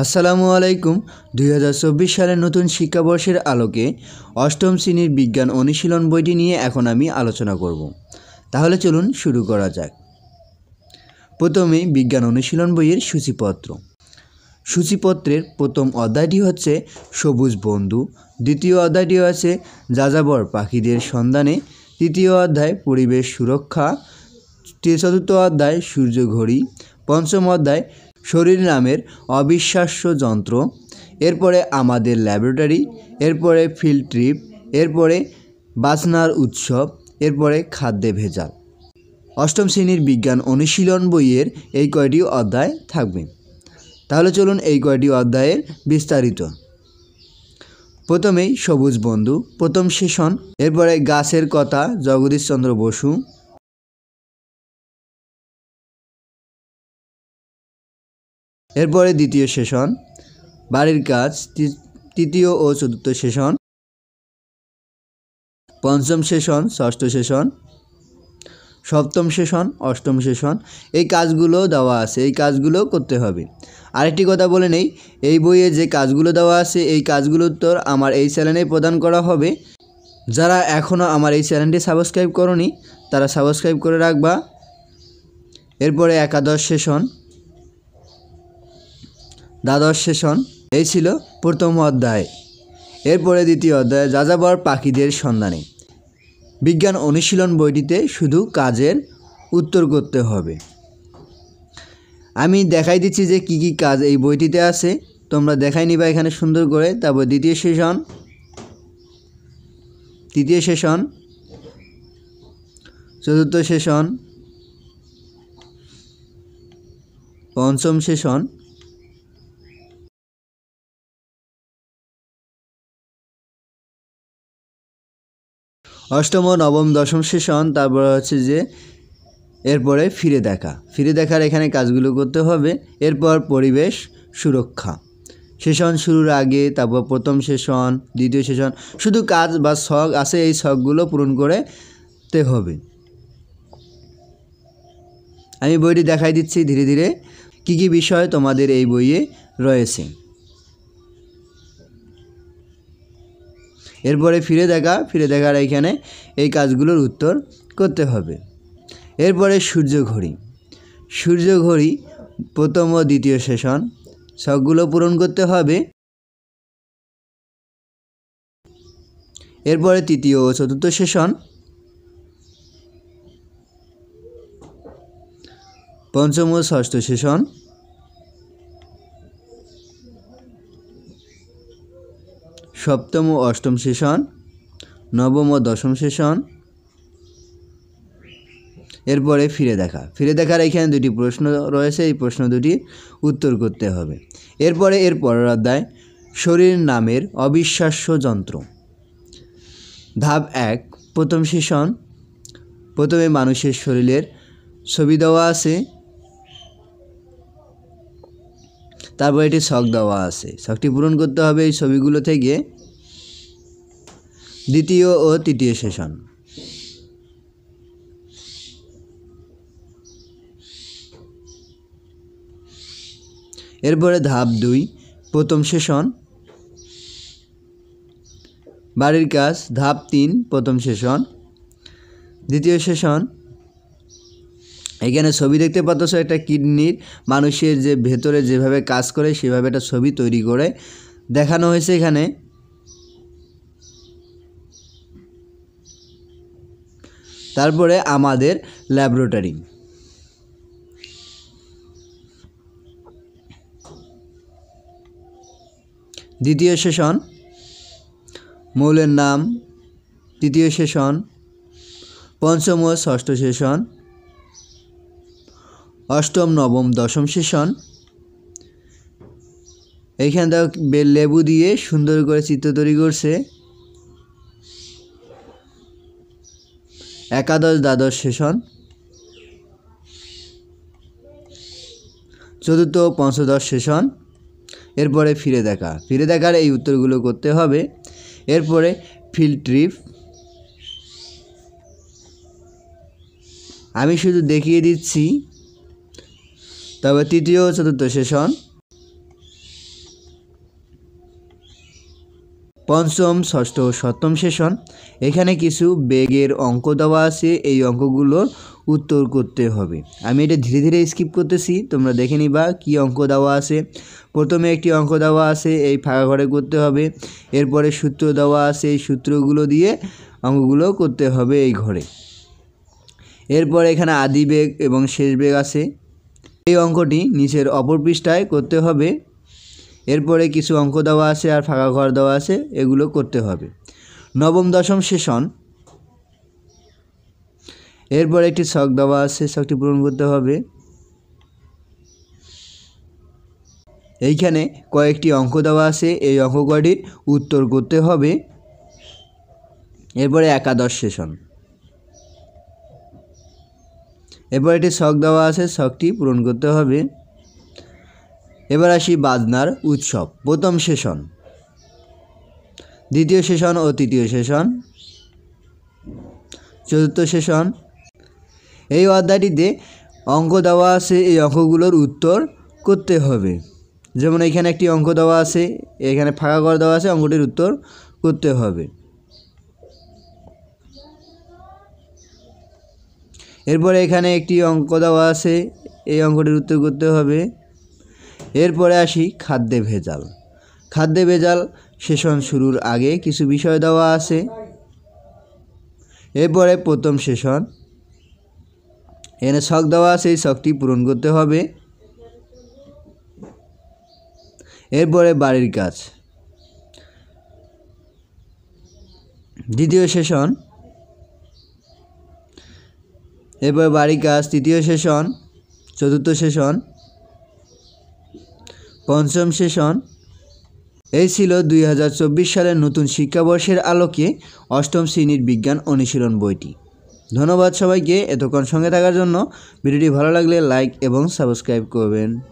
আসসালামু আলাইকুম দুই সালের নতুন শিক্ষাবর্ষের আলোকে অষ্টম শ্রেণীর বিজ্ঞান অনুশীলন বইটি নিয়ে এখন আমি আলোচনা করব তাহলে চলুন শুরু করা যাক প্রথমে বিজ্ঞান অনুশীলন বইয়ের সূচিপত্র সূচিপত্রের প্রথম অধ্যায়টি হচ্ছে সবুজ বন্ধু দ্বিতীয় অধ্যায়টি হচ্ছে যাযাবর পাখিদের সন্ধানে তৃতীয় অধ্যায় পরিবেশ সুরক্ষা চতুর্থ অধ্যায় সূর্যঘড়ি পঞ্চম অধ্যায় শরীর নামের অবিশ্বাস্য যন্ত্র এরপরে আমাদের ল্যাবরেটরি এরপরে ফিল্ড ট্রিপ এরপরে বাসনার উৎসব এরপরে খাদ্যে ভেজাল অষ্টম শ্রেণীর বিজ্ঞান অনুশীলন বইয়ের এই কয়টি অধ্যায় থাকবে তাহলে চলুন এই কয়টি অধ্যায়ের বিস্তারিত প্রথমেই সবুজ বন্ধু প্রথম সেশন এরপরে গাছের কথা জগদীশচন্দ্র বসু এরপরে দ্বিতীয় সেশন বাড়ির কাজ তৃতীয় ও চতুর্থ সেশন পঞ্চম সেশন ষষ্ঠ সেশন সপ্তম সেশন অষ্টম সেশন এই কাজগুলো দেওয়া আছে এই কাজগুলো করতে হবে আরেকটি কথা বলে নেই এই বইয়ে যে কাজগুলো দেওয়া আছে এই কাজগুলো উত্তর আমার এই চ্যানেলে প্রদান করা হবে যারা এখনও আমার এই চ্যানেলটি সাবস্ক্রাইব করনি তারা সাবস্ক্রাইব করে রাখবা এরপরে একাদশ সেশন দ্বাদশ সেশন এই ছিল প্রথম অধ্যায় এরপরে দ্বিতীয় অধ্যায়ে যাযাবর পাখিদের সন্ধানে বিজ্ঞান অনুশীলন বইটিতে শুধু কাজের উত্তর করতে হবে আমি দেখাই দিচ্ছি যে কি কি কাজ এই বইটিতে আছে তোমরা দেখাই নিবা এখানে সুন্দর করে তারপর দ্বিতীয় সেশন তৃতীয় সেশন চতুর্থ সেশন পঞ্চম সেশন অষ্টম নবম দশম সেশন তারপর হচ্ছে যে এরপরে ফিরে দেখা ফিরে দেখার এখানে কাজগুলো করতে হবে এরপর পরিবেশ সুরক্ষা সেশন শুরুর আগে তারপর প্রথম সেশন দ্বিতীয় সেশন শুধু কাজ বা শখ আছে এই শখগুলো পূরণ তে হবে আমি বইটি দেখাই দিচ্ছি ধীরে ধীরে কি কি বিষয় তোমাদের এই বইয়ে রয়েছে এরপরে ফিরে দেখা ফিরে দেখার এখানে এই কাজগুলোর উত্তর করতে হবে এরপরে সূর্য ঘড়ি সূর্য ঘড়ি প্রথম ও দ্বিতীয় সেশন সবগুলো পূরণ করতে হবে এরপরে তৃতীয় ও চতুর্থ সেশন পঞ্চম ও ষষ্ঠ সেশন সপ্তম ও অষ্টম সেশন নবম ও দশম সেশন এরপরে ফিরে দেখা ফিরে দেখার এখানে দুটি প্রশ্ন রয়েছে এই প্রশ্ন দুটি উত্তর করতে হবে এরপরে এর পরের অধ্যায় শরীর নামের অবিশ্বাস্য যন্ত্র ধাপ এক প্রথম সেশন প্রথমে মানুষের শরীরের ছবি দেওয়া আছে তারপর এটি শখ দেওয়া আছে শখটি পূরণ করতে হবে এই ছবিগুলো থেকে দ্বিতীয় ও তৃতীয় সেশন এরপরে ধাপ দুই প্রথম সেশন বাড়ির কাজ ধাপ তিন প্রথম সেশন দ্বিতীয় সেশন এখানে ছবি দেখতে পাচ্ছ একটা কিডনির মানুষের যে ভেতরে যেভাবে কাজ করে সেভাবে একটা ছবি তৈরি করে দেখানো হয়েছে এখানে তারপরে আমাদের ল্যাবরেটরি দ্বিতীয় সেশন মৌলের নাম তৃতীয় সেশন পঞ্চম ও ষষ্ঠ সেশন অষ্টম নবম দশম সেশন এইখানটা লেবু দিয়ে সুন্দর করে চিত্র তৈরি করছে একাদশ দ্বাদশ সেশন চতুর্থ পঞ্চদশ সেশন এরপরে ফিরে দেখা ফিরে দেখার এই উত্তরগুলো করতে হবে এরপরে ফিল্ড ট্রিপ আমি শুধু দেখিয়ে দিচ্ছি তবে তৃতীয় চতুর্থ সেশন পঞ্চম ষষ্ঠ ও সপ্তম সেশন এখানে কিছু বেগের অঙ্ক দেওয়া আছে এই অঙ্কগুলো উত্তর করতে হবে আমি এটা ধীরে ধীরে স্কিপ করতেছি তোমরা দেখে নিবা কি অঙ্ক দেওয়া আছে প্রথমে একটি অঙ্ক দেওয়া আছে এই ফাঁকা ঘরে করতে হবে এরপরে সূত্র দেওয়া আছে এই সূত্রগুলো দিয়ে অঙ্কগুলো করতে হবে এই ঘরে এরপর এখানে আদি বেগ এবং শেষ বেগ আছে এই অঙ্কটি নিচের অপর পৃষ্ঠায় করতে হবে এরপরে কিছু অঙ্ক দেওয়া আছে আর ফাঁকা ঘর দেওয়া আছে এগুলো করতে হবে নবম দশম সেশন এরপরে একটি ছক দেওয়া আছে ছকটি পূরণ করতে হবে এইখানে কয়েকটি অঙ্ক দেওয়া আছে এই অঙ্ক কয়টির উত্তর করতে হবে এরপরে একাদশ সেশন এরপর একটি শখ দেওয়া আছে শখটি পূরণ করতে হবে এবার আসি বাজনার উৎসব প্রথম সেশন দ্বিতীয় সেশন ও তৃতীয় সেশন চতুর্থ সেশন এই অধ্যায়টিতে অঙ্ক দেওয়া আছে এই অঙ্কগুলোর উত্তর করতে হবে যেমন এখানে একটি অঙ্ক দেওয়া আছে এখানে ফাঁকা ঘর দেওয়া আছে অঙ্কটির উত্তর করতে হবে এরপরে এখানে একটি অঙ্ক দেওয়া আছে এই অঙ্কটির উত্তর করতে হবে এরপরে আসি খাদ্যে ভেজাল খাদ্যে ভেজাল সেশন শুরুর আগে কিছু বিষয় দেওয়া আছে এরপরে প্রথম সেশন এখানে শখ দেওয়া আছে এই শখটি পূরণ করতে হবে এরপরে বাড়ির কাজ দ্বিতীয় সেশন এরপর বাড়ি কাজ তৃতীয় সেশন চতুর্থ সেশন পঞ্চম সেশন এই ছিল দুই সালের নতুন শিক্ষাবর্ষের আলোকে অষ্টম শ্রেণীর বিজ্ঞান অনুশীলন বইটি ধন্যবাদ সবাইকে এতক্ষণ সঙ্গে থাকার জন্য ভিডিওটি ভালো লাগলে লাইক এবং সাবস্ক্রাইব করবেন